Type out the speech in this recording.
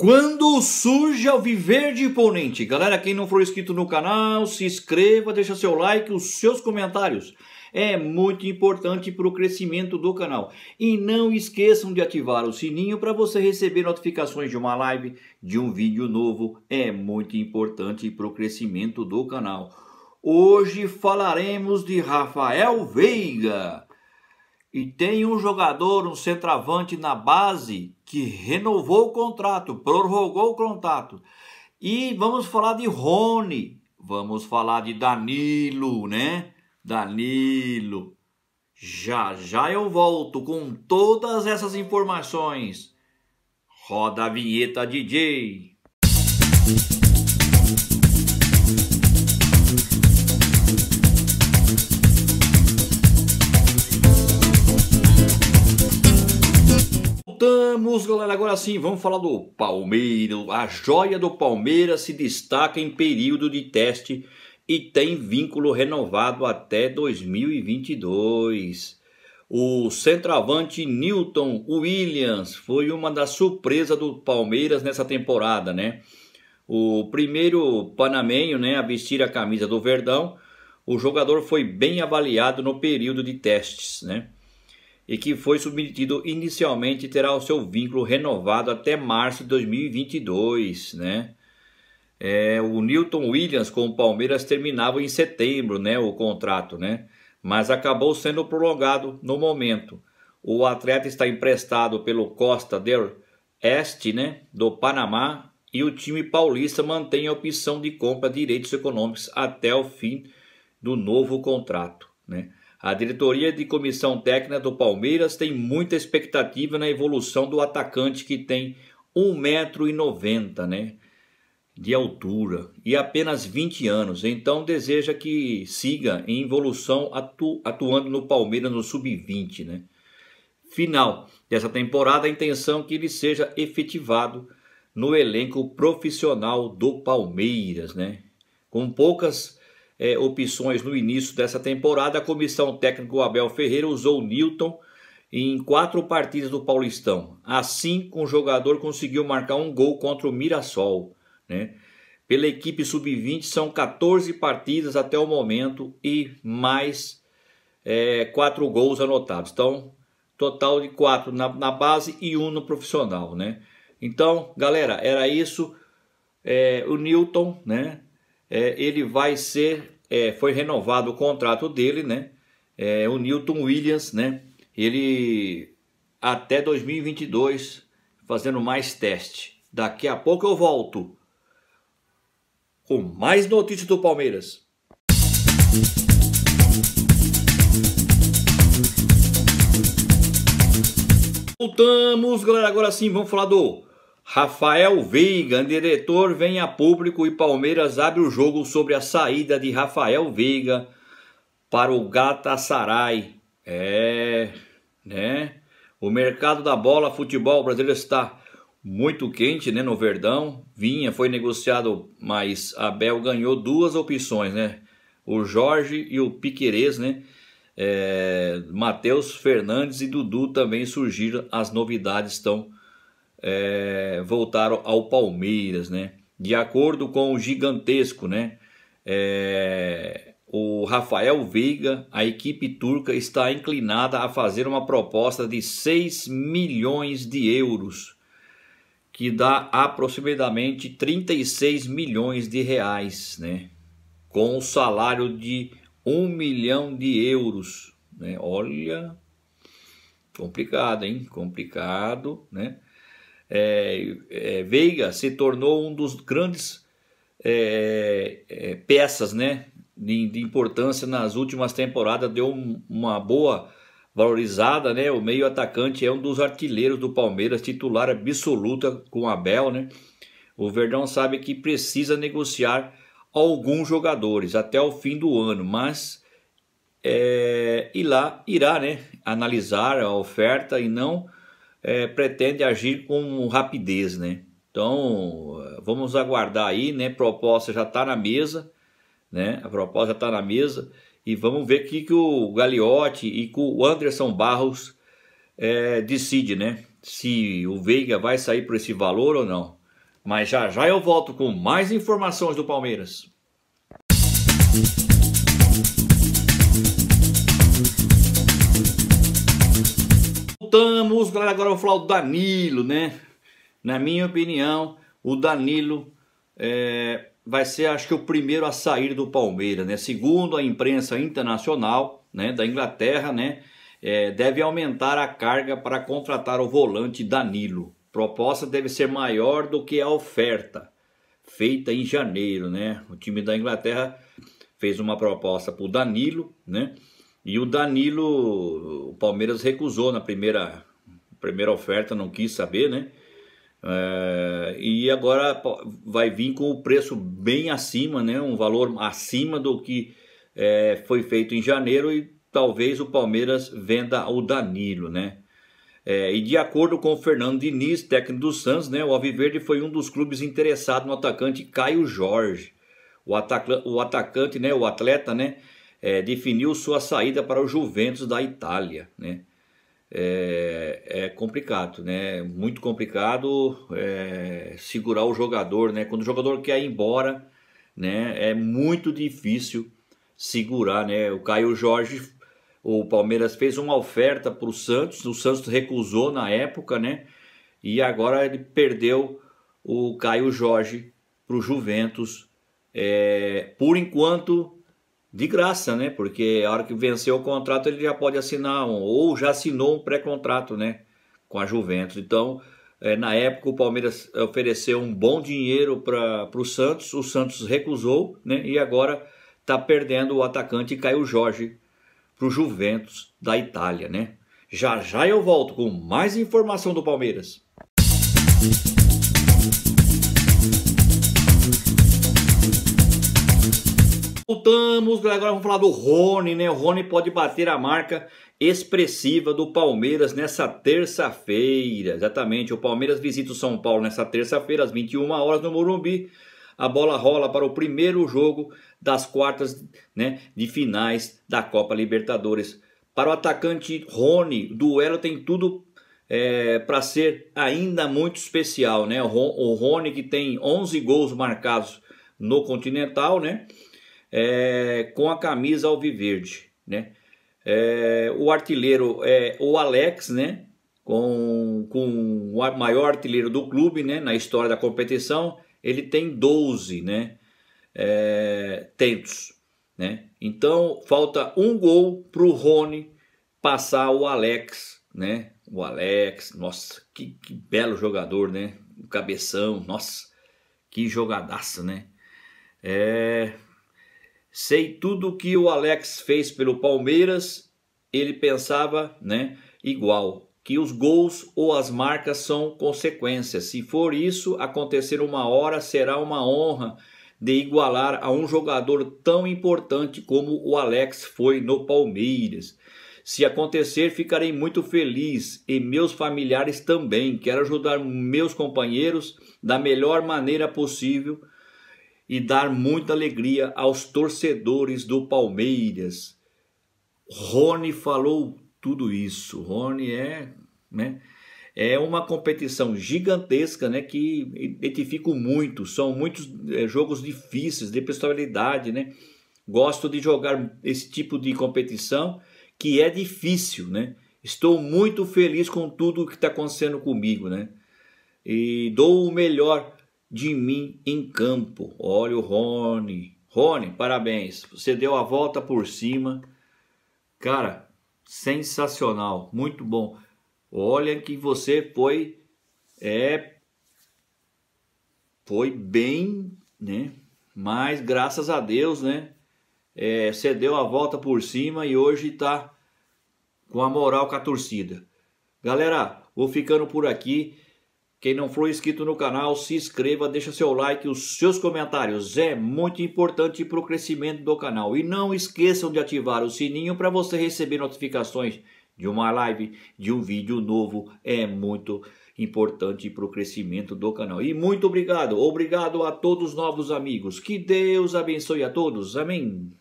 Quando surge ao viver de imponente. Galera, quem não for inscrito no canal, se inscreva, deixa seu like, os seus comentários. É muito importante para o crescimento do canal. E não esqueçam de ativar o sininho para você receber notificações de uma live, de um vídeo novo. É muito importante para o crescimento do canal. Hoje falaremos de Rafael Veiga. E tem um jogador, um centroavante na base que renovou o contrato, prorrogou o contrato. E vamos falar de Rony, vamos falar de Danilo, né? Danilo. Já já eu volto com todas essas informações. Roda a vinheta, DJ. Vamos, galera, agora sim, vamos falar do Palmeiras. A joia do Palmeiras se destaca em período de teste e tem vínculo renovado até 2022. O centroavante Newton Williams foi uma das surpresas do Palmeiras nessa temporada, né? O primeiro panamenho, né, a vestir a camisa do Verdão, o jogador foi bem avaliado no período de testes, né? e que foi submetido inicialmente terá o seu vínculo renovado até março de 2022, né? É, o Newton Williams com o Palmeiras terminava em setembro, né, o contrato, né? Mas acabou sendo prolongado no momento. O atleta está emprestado pelo Costa del Este, né, do Panamá, e o time paulista mantém a opção de compra de direitos econômicos até o fim do novo contrato, né? A diretoria de comissão técnica do Palmeiras tem muita expectativa na evolução do atacante que tem 1,90m né, de altura e apenas 20 anos. Então deseja que siga em evolução atu atuando no Palmeiras no sub-20. Né. Final dessa temporada, a intenção é que ele seja efetivado no elenco profissional do Palmeiras. Né. Com poucas é, opções no início dessa temporada, a comissão técnica o Abel Ferreira usou o Newton em quatro partidas do Paulistão. Assim, o jogador conseguiu marcar um gol contra o Mirassol. Né? Pela equipe sub-20, são 14 partidas até o momento e mais é, quatro gols anotados. Então, total de quatro na, na, base e um no profissional, né? Então, galera, era isso. É, o Newton, né? é, ele vai ser, é, foi renovado o contrato dele, né? É, o Newton Williams, né? Ele até 2022 fazendo mais teste. Daqui a pouco eu volto com mais notícias do Palmeiras. Voltamos, galera. Agora sim, vamos falar do Rafael Veiga, diretor, vem a público e Palmeiras abre o jogo sobre a saída de Rafael Veiga para o Sarai. É, né? O mercado da bola futebol brasileiro está muito quente, né? No Verdão, Vinha foi negociado, mas Abel ganhou duas opções, né? O Jorge e o Piquerez, né? É, Matheus Fernandes e Dudu também surgiram. As novidades estão é, voltar ao Palmeiras, né? De acordo com o gigantesco, né? É, o Rafael Veiga, a equipe turca está inclinada a fazer uma proposta de 6 milhões de euros, que dá aproximadamente 36 milhões de reais, né? Com o salário de 1 milhão de euros, né? Olha, complicado, hein? Complicado, né? é, é, Veiga se tornou um dos grandes é, é, peças né, de, de, importância nas últimas temporadas, deu um, uma boa valorizada, né? O meio atacante é um dos artilheiros do Palmeiras, titular absoluta com Abel, né? O Verdão sabe que precisa negociar alguns jogadores até o fim do ano, mas é, irá, irá né, analisar a oferta e não é, pretende agir com rapidez, né? Então, vamos aguardar aí, né? Proposta já está na mesa, né? A proposta já está na mesa e vamos ver o que, que o Gagliotti e o Anderson Barros é, decide, né? Se o Veiga vai sair por esse valor ou não. Mas já já eu volto com mais informações do Palmeiras. voltamos, galera. Agora eu vou falar do Danilo, né? Na minha opinião, o Danilo é, vai ser, acho que, o primeiro a sair do Palmeiras, né? Segundo a imprensa internacional, né, da Inglaterra, né? É, deve aumentar a carga para contratar o volante Danilo. Proposta deve ser maior do que a oferta feita em janeiro, né? O time da Inglaterra fez uma proposta para o Danilo, né? E o Danilo, o Palmeiras recusou na primeira, primeira oferta, não quis saber, né? É, e agora vai vir com o preço bem acima, né? Um valor acima do que é, foi feito em janeiro e talvez o Palmeiras venda o Danilo, né? É, e de acordo com o Fernando Diniz, técnico do Santos, né, o Alviverde foi um dos clubes interessados no atacante Caio Jorge. O, atac o atacante, né, o atleta, né, é, definiu sua saída para o Juventus da Itália, né? É, é complicado, né? Muito complicado é, segurar o jogador, né? Quando o jogador quer ir embora, né? É muito difícil segurar, né? O Caio Jorge, o Palmeiras fez uma oferta para o Santos, o Santos recusou na época, né? E agora ele perdeu o Caio Jorge para o Juventus. É, por enquanto, de graça, né? Porque a hora que venceu o contrato ele já pode assinar um, ou já assinou um pré-contrato, né? Com a Juventus. Então, é, na época o Palmeiras ofereceu um bom dinheiro para o Santos, o Santos recusou, né? E agora está perdendo o atacante Caio Jorge para o Juventus da Itália, né? Já já eu volto com mais informação do Palmeiras. Voltamos, agora vamos falar do Rony, né? O Rony pode bater a marca expressiva do Palmeiras nessa terça-feira. Exatamente, o Palmeiras visita o São Paulo nessa terça-feira, às 21 horas, no Morumbi. A bola rola para o primeiro jogo das quartas né, de finais da Copa Libertadores. Para o atacante Rony, duelo tem tudo é, para ser ainda muito especial, né? O Rony que tem 11 gols marcados no Continental, né? é, com a camisa alviverde, né? É, o artilheiro é o Alex, né? Com, com o maior artilheiro do clube, né? Na história da competição, ele tem 12, né? É, tentos, né? Então falta um gol para o Rony passar o Alex, né? O Alex, nossa, que, que belo jogador, né? O cabeção, nossa, que jogadaça, né? É, Sei tudo o que o Alex fez pelo Palmeiras, ele pensava, né, igual, que os gols ou as marcas são consequências. Se for isso acontecer uma hora, será uma honra de igualar a um jogador tão importante como o Alex foi no Palmeiras. Se acontecer, ficarei muito feliz e meus familiares também. Quero ajudar meus companheiros da melhor maneira possível e dar muita alegria aos torcedores do Palmeiras. Rony falou tudo isso. Rony é, né? É uma competição gigantesca, né? Que identifico muito. São muitos é, jogos difíceis, de personalidade, né? Gosto de jogar esse tipo de competição que é difícil, né? Estou muito feliz com tudo que está acontecendo comigo, né? E dou o melhor de mim em campo. Olha o Rony. Rony, parabéns. Você deu a volta por cima. Cara, sensacional. Muito bom. Olha que você foi. É. Foi bem, né? Mas graças a Deus, né? É, você deu a volta por cima e hoje tá com a moral com a torcida. Galera, vou ficando por aqui. Quem não for inscrito no canal, se inscreva, deixa seu like, os seus comentários. É muito importante para o crescimento do canal. E não esqueçam de ativar o sininho para você receber notificações de uma live, de um vídeo novo. É muito importante para o crescimento do canal. E muito obrigado, obrigado a todos os novos amigos. Que Deus abençoe a todos. Amém.